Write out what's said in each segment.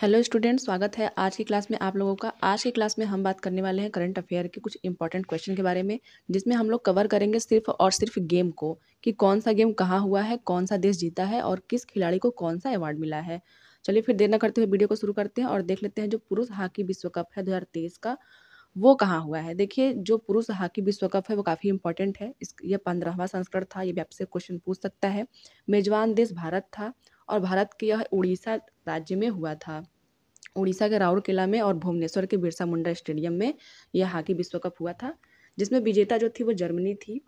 hello student स्वागत है आज की क्लास में आप लोगों का आज की क्लास में हम बात करने वाले हैं करंट अफेयर के कुछ इंपॉर्टेंट क्वेश्चन के बारे में जिसमें हम लोग कवर करेंगे सिर्फ और सिर्फ गेम को कि कौन सा गेम कहाँ हुआ है कौन सा देश जीता है और किस खिलाड़ी को कौन सा अवार्ड मिला है चलिए फिर देर न करते हुए वीडियो को शुरू करते हैं और देख लेते हैं जो पुरुष हॉकी विश्व कप है दो का वो कहाँ हुआ है देखिए जो पुरुष हॉकी विश्व कप है वो काफ़ी इंपॉर्टेंट है इस ये पंद्रहवा संस्करण था ये भी आपसे क्वेश्चन पूछ सकता है मेजबान देश भारत था और भारत के यह उड़ीसा राज्य में हुआ था उड़ीसा के राउरकेला में और भुवनेश्वर के बिरसा मुंडा स्टेडियम में यह हॉकी विश्व कप हुआ था जिसमें विजेता जो थी वो जर्मनी थी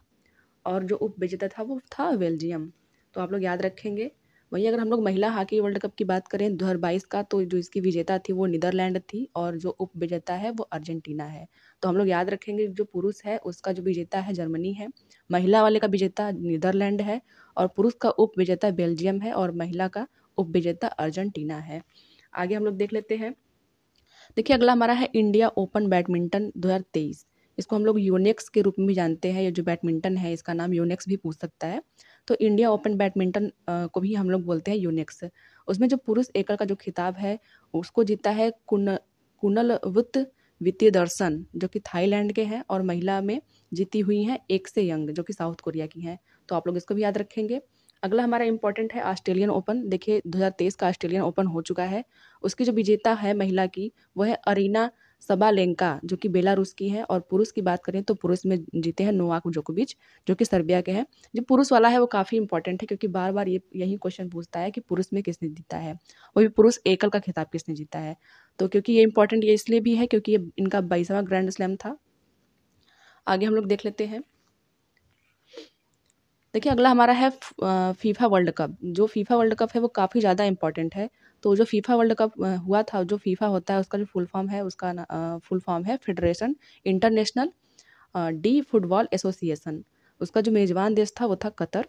और जो उप विजेता था वो था बेल्जियम तो आप लोग याद रखेंगे वहीं अगर हम लोग महिला हॉकी वर्ल्ड कप की बात करें दो का तो जो इसकी विजेता थी वो नीदरलैंड थी और जो उप विजेता है वो अर्जेंटीना है तो हम लोग याद रखेंगे जो पुरुष है उसका जो विजेता है जर्मनी है महिला वाले का विजेता नीदरलैंड है और पुरुष का उप विजेता बेल्जियम है और महिला का उप विजेता अर्जेंटीना है आगे हम लोग देख लेते हैं देखिए अगला हमारा है इंडिया ओपन बैडमिंटन दो इसको हम लोग यूनेक्स के रूप में भी जानते हैं ये जो बैडमिंटन है इसका नाम यूनेक्स भी पूछ सकता है तो इंडिया ओपन बैडमिंटन को भी हम लोग बोलते हैं यूनिक्स उसमें जो पुरुष एकल का जो खिताब है उसको जीता है कुन कुनल वुत वित्तीय दर्शन जो कि थाईलैंड के हैं और महिला में जीती हुई हैं एक से यंग जो कि साउथ कोरिया की हैं तो आप लोग इसको भी याद रखेंगे अगला हमारा इंपॉर्टेंट है ऑस्ट्रेलियन ओपन देखिए 2023 का ऑस्ट्रेलियन ओपन हो चुका है उसकी जो विजेता है महिला की वह है अरीना सबालेंका जो कि बेलारूस की है और पुरुष की बात करें तो पुरुष में जीते हैं नोवाक जोकोविच जो कि सर्बिया के हैं जो पुरुष वाला है वो काफ़ी इंपॉर्टेंट है क्योंकि बार बार ये यही क्वेश्चन पूछता है कि पुरुष में किसने जीता है वो भी पुरुष एकल का खिताब किसने जीता है तो क्योंकि ये इंपॉर्टेंट ये इसलिए भी है क्योंकि ये इनका बाईसवा ग्रैंड स्लैम था आगे हम लोग देख लेते हैं देखिए अगला हमारा है फीफा वर्ल्ड कप जो फीफा वर्ल्ड कप है वो काफ़ी ज़्यादा इम्पॉर्टेंट है तो जो फीफा वर्ल्ड कप हुआ था जो फीफा होता है उसका जो फुल फॉर्म है उसका फुल फॉर्म है federation international de football association उसका जो मेज़बान देश था वो था कतर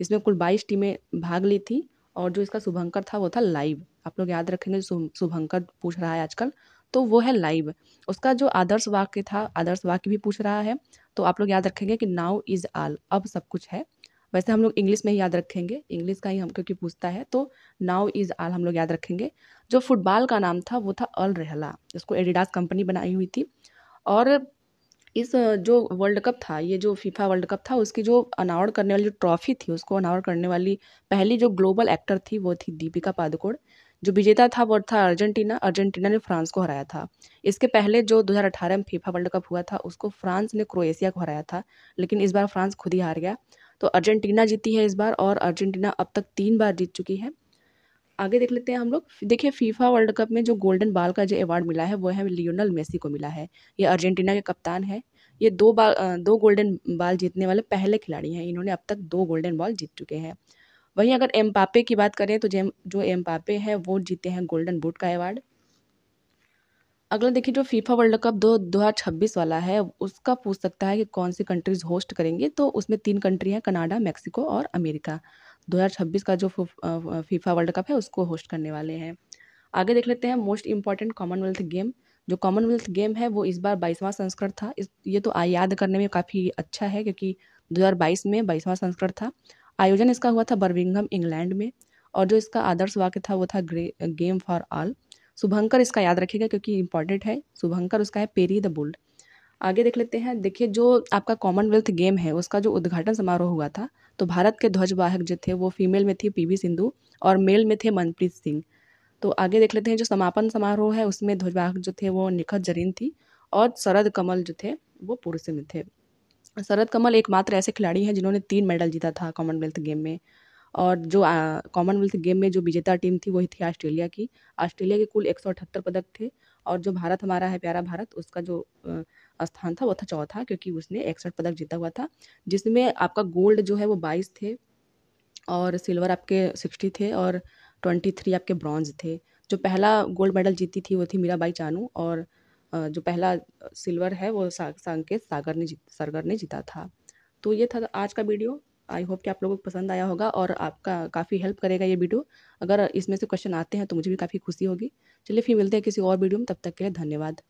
इसमें कुल बाईस टीमें भाग ली थी और जो इसका शुभंकर था वो था लाइव आप लोग याद रखेंगे शुभंकर पूछ रहा है आजकल तो वो है लाइव उसका जो आदर्श वाक्य था आदर्श वाक्य भी पूछ रहा है तो आप लोग याद रखेंगे कि नाउ इज़ आल अब सब कुछ है वैसे हम लोग इंग्लिश में ही याद रखेंगे इंग्लिश का ही हम क्योंकि पूछता है तो नाउ इज़ आल हम लोग याद रखेंगे जो फुटबॉल का नाम था वो था अल रहला जिसको एडिडास कंपनी बनाई हुई थी और इस जो वर्ल्ड कप था ये जो फीफा वर्ल्ड कप था उसकी जो अनावरण करने वाली जो ट्रॉफी थी उसको अनावर करने वाली पहली जो ग्लोबल एक्टर थी वो थी दीपिका पादुकोण जो विजेता था वो था अर्जेंटीना अर्जेंटीना ने फ्रांस को हराया था इसके पहले जो 2018 में फीफा वर्ल्ड कप हुआ था उसको फ्रांस ने क्रोएशिया को हराया था लेकिन इस बार फ्रांस खुद ही हार गया तो अर्जेंटीना जीती है इस बार और अर्जेंटीना अब तक तीन बार जीत चुकी है आगे देख लेते हैं हम लोग देखिए फीफा वर्ल्ड कप में जो गोल्डन बाल का जो अवार्ड मिला है वो है लियोनल मेसी को मिला है ये अर्जेंटीना के कप्तान है ये दो बाल दो गोल्डन बाल जीतने वाले पहले खिलाड़ी हैं इन्होंने अब तक दो गोल्डन बॉल जीत चुके हैं वहीं अगर पापे की बात करें तो जेम जो पापे हैं वो जीते हैं गोल्डन बूट का अवार्ड अगला देखिए जो फीफा वर्ल्ड कप दो दो हज़ार छब्बीस वाला है उसका पूछ सकता है कि कौन सी कंट्रीज होस्ट करेंगे तो उसमें तीन कंट्री हैं कनाडा मैक्सिको और अमेरिका 2026 का जो फीफा वर्ल्ड कप है उसको होस्ट करने वाले हैं आगे देख लेते हैं मोस्ट इंपॉर्टेंट कॉमनवेल्थ गेम जो कॉमनवेल्थ गेम है वो इस बार बाईसवां संस्करण था इस ये तो आ याद करने में काफ़ी अच्छा है क्योंकि 2022 में बाईसवां संस्करण था आयोजन इसका हुआ था बर्मिंगहम इंग्लैंड में और जो इसका आदर्श वाक्य था वो था ग्रे गेम फॉर ऑल शुभंकर इसका याद रखेगा क्योंकि इंपॉर्टेंट है शुभंकर उसका है पेरी द बुल्ड आगे देख लेते हैं देखिए जो आपका कॉमनवेल्थ गेम है उसका जो उद्घाटन समारोह हुआ था तो भारत के ध्वजवाहक जो थे वो फीमेल में थी पीवी सिंधु और मेल में थे मनप्रीत सिंह तो आगे देख लेते हैं जो समापन समारोह है उसमें ध्वजवाहक जो थे वो निखत जरीन थी और शरद कमल जो थे वो पुरुष में थे शरद कमल एकमात्र ऐसे खिलाड़ी हैं जिन्होंने तीन मेडल जीता था कॉमनवेल्थ गेम में और जो कॉमनवेल्थ गेम में जो विजेता टीम थी वही थी ऑस्ट्रेलिया की ऑस्ट्रेलिया के कुल एक पदक थे और जो भारत हमारा है प्यारा भारत उसका जो स्थान था वो था चौथा क्योंकि उसने इकसठ पदक जीता हुआ था जिसमें आपका गोल्ड जो है वो बाईस थे और सिल्वर आपके सिक्सटी थे और ट्वेंटी थ्री आपके ब्रॉन्ज थे जो पहला गोल्ड मेडल जीती थी वो थी मीराबाई चानू और जो पहला सिल्वर है वो संकेत सांकेत सागर ने जीत सागर ने जीता था तो ये था आज का वीडियो आई होप कि आप लोगों को पसंद आया होगा और आपका काफ़ी हेल्प करेगा ये वीडियो अगर इसमें से क्वेश्चन आते हैं तो मुझे भी काफ़ी खुशी होगी चलिए फिर मिलते हैं किसी और वीडियो में तब तक के लिए धन्यवाद